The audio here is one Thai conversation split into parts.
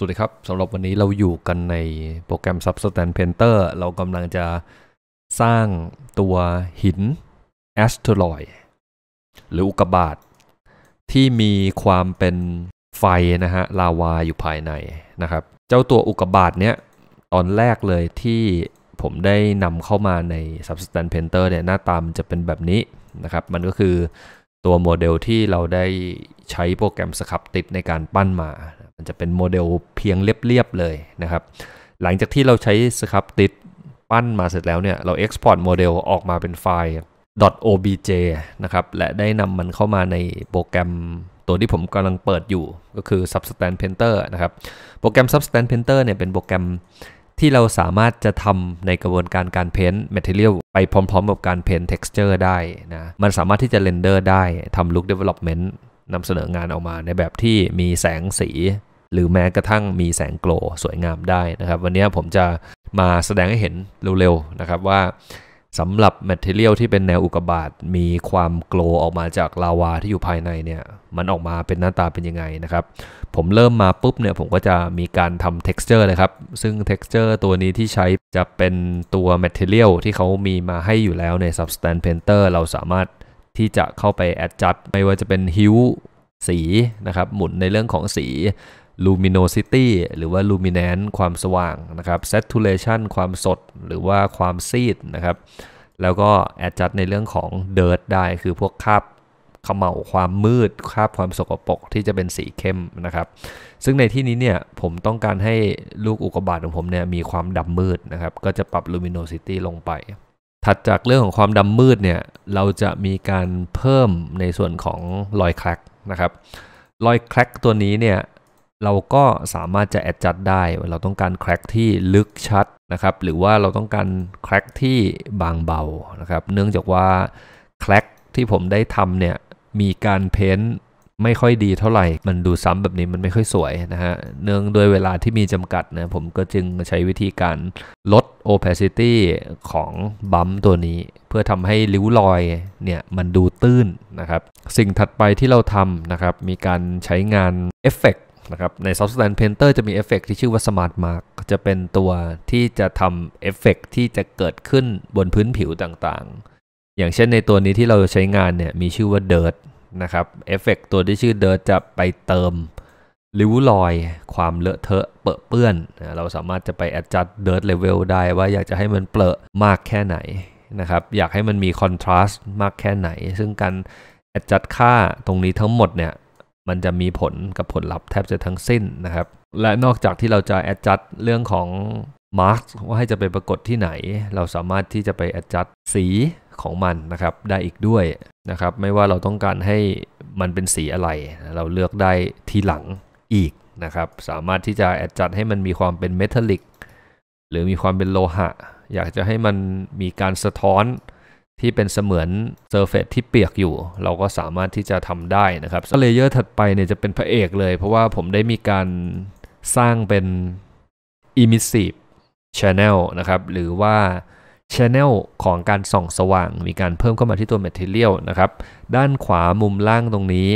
สวัสดีครับสำหรับวันนี้เราอยู่กันในโปรแกรม Substance Painter เรากำลังจะสร้างตัวหิน Asteroid หรืออุกกาบาตที่มีความเป็นไฟนะฮะลาวาอยู่ภายใน นะครับ เจ้าตัวอุกกาบาตเนี้ยตอนแรกเลยที่ผมได้นำเข้ามาใน Substance Painter เนี่ยหน้าตามันจะเป็นแบบนี้นะครับมันก็คือตัวโมเดลที่เราได้ใช้โปรแกรมสครับติดในการปั้นมาันจะเป็นโมเดลเพียงเรียบๆเลยนะครับ หลังจากที่เราใช้สครับติดปั้นมาเสร็จแล้วเนี่ยเรา Export โมเดลออกมาเป็นไฟล์ .obj นะครับและได้นำมันเข้ามาในโปรแกรมตัวที่ผมกำลังเปิดอยู่ก็คือ Substance Painter นะครับ โปรแกรม Substance Painter เนี่ยเป็นโปรแกรมที่เราสามารถจะทำในกระบวนการการเพ้นท์ Material ไปพร้อมๆกับการเพ้นท์ Texture ได้นะมันสามารถที่จะเรนเดอร์ ได้ทำ Look Development นำเสนองานออกมา ในแบบที่มีแสงสีหรือแม้กระทั่งมีแสงโกลสวยงามได้นะครับ วันนี้ผมจะมาแสดงให้เห็นเร็วๆนะครับ ว่าสำหรับแมทเทียลที่เป็นแนวอุกบาทมีความโกลออกมาจากลาวาที่อยู่ภายในเนี่ย มันออกมาเป็นหน้าตาเป็นยังไงนะครับ ผมเริ่มมาปุ๊บเนี่ยผมก็จะมีการทำ texture เลยครับ ซึ่ง texture ตัวนี้ที่ใช้จะเป็นตัวแมทเทียลที่เขามีมาให้อยู่แล้วใน substance painter เราสามารถที่จะเข้าไป adjust ไม่ว่าจะเป็นฮิวสีนะครับหมุนในเรื่องของสี luminosity หรือว่า luminance ความสว่างนะครับ saturation ความสดหรือว่าความซีดนะครับแล้วก็ adjust ในเรื่องของ dirt ได้ คือพวกคราบขมเหลาความมืด คราบความสกปรกที่จะเป็นสีเข้มนะครับ ซึ่งในที่นี้เนี่ยผมต้องการให้ลูกอุกกาบาตของผมเนี่ยมีความดำมืดนะครับ ก็จะปรับ luminosity ลงไป ถัดจากเรื่องของความดำมืดเนี่ยเราจะมีการเพิ่มในส่วนของรอยแคลกนะครับรอยแคลกตัวนี้เนี่ยเราก็สามารถจะแอดจัดได้เราต้องการแคร็กที่ลึกชัดนะครับหรือว่าเราต้องการแคร็กที่บางเบานะครับเนื่องจากว่าแคร็กที่ผมได้ทำเนี่ยมีการเพ้นไม่ค่อยดีเท่าไหร่ มันดูซ้ำแบบนี้มันไม่ค่อยสวยนะฮะเนื่องด้วยเวลาที่มีจำกัดนะผมก็จึงใช้วิธีการลด opacity ของบัมตัวนี้ เพื่อทำให้ริ้วรอยเนี่ยมันดูตื้นนะครับสิ่งถัดไปที่เราทำนะครับมีการใช้งานเอฟเฟกนะครับใน s u b s t a n ร์ Painter จะมีเอฟเฟกที่ชื่อว่า Smart Mark จะเป็นตัวที่จะทำเอฟเฟกที่จะเกิดขึ้นบนพื้นผิวต่าง ๆ อย่างเช่นในตัวนี้ที่เราใช้งานเนี่ยมีชื่อว่า Dirt นะครับเอฟเฟกตัวที่ชื่อ Dirt จะไปเติมริ้วรอยความเลอะเทอะเปอเปื้อน เราสามารถจะไป adjust dirt level ได้ว่าอยากจะให้มันเปื้อมากแค่ไหนนะครับอยากให้มันมี contrast มากแค่ไหน ซึ่งการ adjust ค่าตรงนี้ทั้งหมดเนี่ยมันจะมีผลกับผลลัพธ์แทบจะทั้งสิ้นนะครับ และนอกจากที่เราจะแอดจัดเรื่องของมาร์กว่าให้จะไปปรากฏที่ไหน เราสามารถที่จะไปแอดจัดสีของมันนะครับได้อีกด้วยนะครับไม่ว่าเราต้องการให้มันเป็นสีอะไร เราเลือกได้ทีหลังอีกนะครับสามารถที่จะแอดจัดให้มันมีความเป็นเมทัลลิกหรือมีความเป็นโลหะ อยากจะให้มันมีการสะท้อนที่เป็นเสมือนเซอร์เฟซที่เปียกอยู่ เราก็สามารถที่จะทำได้นะครับเลเยอร์ถัดไปเนี่ยจะเป็นพระเอกเลย เพราะว่าผมได้มีการสร้างเป็น emissive channel นะครับ หรือว่า channel ของการส่องสว่าง มีการเพิ่มเข้ามาที่ตัว material นะครับ ด้านขวามุมล่างตรงนี้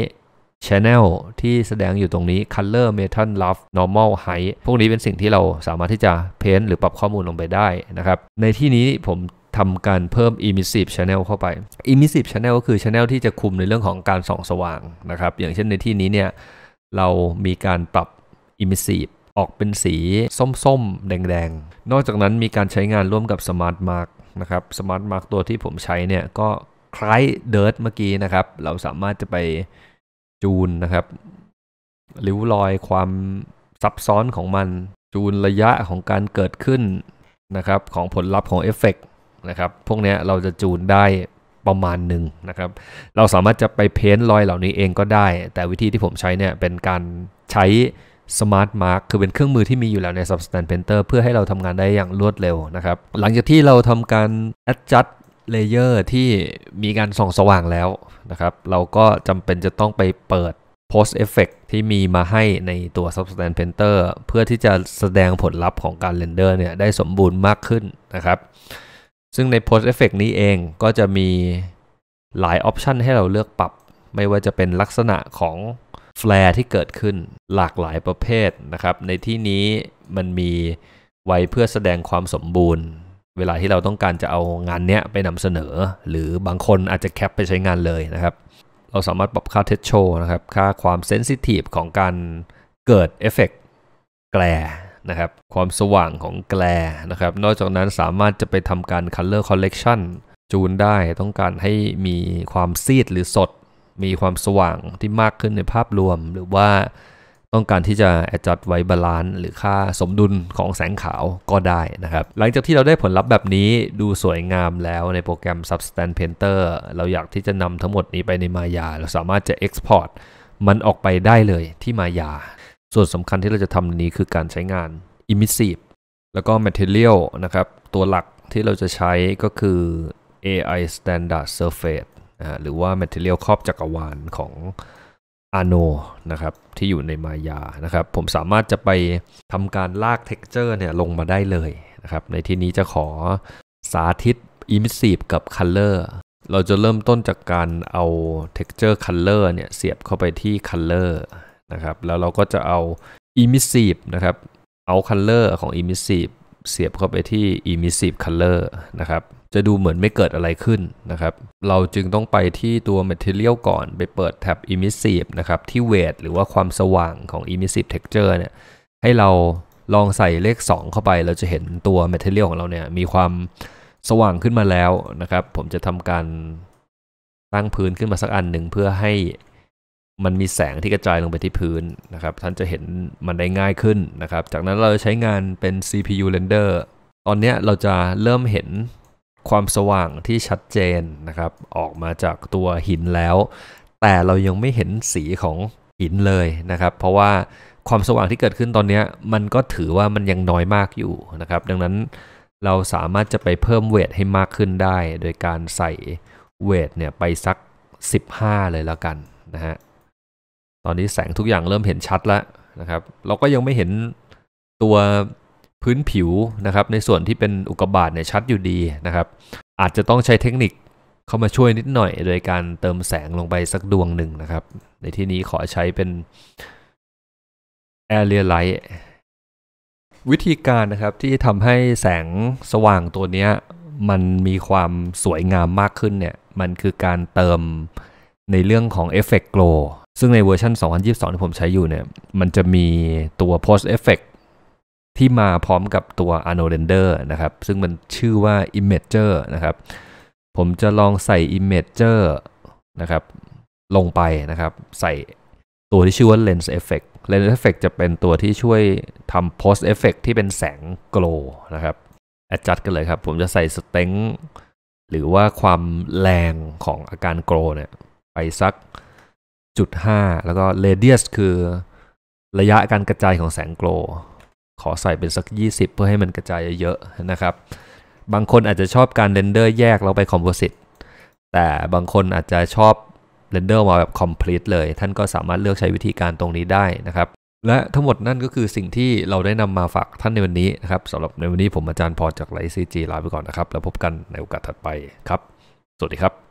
channel ที่แสดงอยู่ตรงนี้ color metal rough normal height พวกนี้เป็นสิ่งที่เราสามารถที่จะเพ้นหรือปรับข้อมูลลงไปได้นะครับในที่นี้ผมทำการเพิ่ม emissive channel เข้าไป emissive channel ก็คือ channel ที่จะคุมในเรื่องของการส่องสว่างนะครับ อย่างเช่นในที่นี้เนี่ยเรามีการปรับ emissive ออกเป็นสีส้มๆ แดงๆ นอกจากนั้นมีการใช้งานร่วมกับ smart mark นะครับ smart mark ตัวที่ผมใช้เนี่ยก็คล้าย dirt เมื่อกี้นะครับ เราสามารถจะไปจูนนะครับริ้วรอยความซับซ้อนของมันจูนระยะของการเกิดขึ้นนะครับของผลลัพธ์ของเอฟเฟกต์นะครับ พวกนี้เราจะจูนได้ประมาณหนึ่งนะครับ เราสามารถจะไปเพ้นรอยเหล่านี้เองก็ได้ แต่วิธีที่ผมใช้เนี่ยเป็นการใช้ Smart Mark คือเป็นเครื่องมือที่มีอยู่แล้วใน Substance Painter เพื่อให้เราทำงานได้อย่างรวดเร็วนะครับ หลังจากที่เราทำการ adjust เลเยอร์ที่มีการส่องสว่างแล้วนะครับ เราก็จำเป็นจะต้องไปเปิด Post Effect ที่มีมาให้ในตัว Substance Painter เพื่อที่จะแสดงผลลัพธ์ของการเรนเดอร์เนี่ยได้สมบูรณ์มากขึ้นนะครับซึ่งใน Post Effect นี้เองก็จะมีหลายออปชันให้เราเลือกปรับ ไม่ว่าจะเป็นลักษณะของแฟลร์ที่เกิดขึ้นหลากหลายประเภทนะครับในที่นี้มันมีไว้เพื่อแสดงความสมบูรณ์ เวลาที่เราต้องการจะเอางานเนี้ยไปนำเสนอ หรือบางคนอาจจะแคปไปใช้งานเลยนะครับ เราสามารถปรับค่าเทสโชนะครับ ค่าความเซนซิทีฟของการเกิดเอฟเฟกแกลนะครับความสว่างของแกลนะครับนอกจากนั้นสามารถจะไปทำการ color c o l l e c t i o n จูนได้ต้องการให้มีความซีดหรือสด มีความสว่างที่มากขึ้นในภาพรวม หรือว่าต้องการที่จะจัดไว้บาลานซ์ หรือค่าสมดุลของแสงขาวก็ได้นะครับหลังจากที่เราได้ผลลัพธ์แบบนี้ดูสวยงามแล้วในโปรแกรม Substance Painter เราอยากที่จะนำทั้งหมดนี้ไปในมายาเราสามารถจะ Export มันออกไปได้เลยที่มายาส่วนสำคัญที่เราจะทำนี้คือการใช้งาน emissive แล้วก็ material นะครับ ตัวหลักที่เราจะใช้ก็คือ AI standard surface นะหรือว่า material ครอบจักรวาลของ Ano นนะครับ ที่อยู่ในมายานะครับ ผมสามารถจะไปทำการลาก texture เนี่ยลงมาได้เลยนะครับในที่นี้จะขอสาธิต emissive กับ color เราจะเริ่มต้นจากการเอา texture color เนี่ยเสียบเข้าไปที่ color นะครับแล้วเราก็จะเอา emissive นะครับเอา color ของ emissive เสียบเข้าไปที่ emissive color นะครับจะดูเหมือนไม่เกิดอะไรขึ้นนะครับ เราจึงต้องไปที่ตัว material ก่อน ไปเปิดแท็บ emissive นะครับที่ weight หรือว่าความสว่างของ emissive texture เนี่ยให้เราลองใส่เลข 2 เข้าไป เราจะเห็นตัว material ของเราเนี่ยมีความสว่างขึ้นมาแล้วนะครับผมจะทำการตั้งพื้นขึ้นมาสักอันหนึ่งเพื่อให้มันมีแสงที่กระจายลงไปที่พื้นนะครับ ท่านจะเห็นมันได้ง่ายขึ้นนะครับ จากนั้นเราจะใช้งานเป็น CPU render ตอนนี้เราจะเริ่มเห็นความสว่างที่ชัดเจนนะครับ ออกมาจากตัวหินแล้ว แต่เรายังไม่เห็นสีของหินเลยนะครับ เพราะว่าความสว่างที่เกิดขึ้นตอนนี้ มันก็ถือว่ามันยังน้อยมากอยู่นะครับ ดังนั้นเราสามารถจะไปเพิ่มเวทให้มากขึ้นได้ โดยการใส่เวทเนี่ยไปสัก 15 เลยแล้วกันนะฮะตอนนี้แสงทุกอย่างเริ่มเห็นชัดแล้วนะครับ เราก็ยังไม่เห็นตัวพื้นผิวนะครับในส่วนที่เป็นอุกกาบาตเนี่ยชัดอยู่ดีนะครับ อาจจะต้องใช้เทคนิคเข้ามาช่วยนิดหน่อย โดยการเติมแสงลงไปสักดวงหนึ่งนะครับ ในที่นี้ขอใช้เป็น Area Light วิธีการนะครับที่ทำให้แสงสว่างตัวนี้มันมีความสวยงามมากขึ้นเนี่ยมันคือการเติมในเรื่องของเอฟเฟกต์โกลซึ่งในเวอร์ชัน2022 ที่ผมใช้อยู่เนี่ย มันจะมีตัว post effect ที่มาพร้อมกับตัว a n o Render นะครับ ซึ่งมันชื่อว่า Imager นะครับ ผมจะลองใส่ Imager นะครับ ลงไปนะครับ ใส่ตัวที่ชื่อว่า Lens Effect Lens Effect จะเป็นตัวที่ช่วยทำ post effect ที่เป็นแสง glow นะครับ adjust กันเลยครับ ผมจะใส่ Strength หรือว่าความแรงของอาการโก w เนี่ย ไปสักจุดห้าแล้วก็ radius คือระยะการกระจายของแสงโกล ขอใส่เป็นสัก 20 เพื่อให้มันกระจายเยอะๆนะครับ บางคนอาจจะชอบการเรนเดอร์แยกแล้วไปคอมโพสิตแต่บางคนอาจจะชอบเรนเดอร์มาแบบคอมพลีทเลย ท่านก็สามารถเลือกใช้วิธีการตรงนี้ได้นะครับ และทั้งหมดนั่นก็คือสิ่งที่เราได้นำมาฝากท่านในวันนี้นะครับสำหรับในวันนี้ผมอาจารย์พอจากไลซีจีลาไปก่อนนะครับแล้วพบกันในโอกาสถัดไปครับ สวัสดีครับ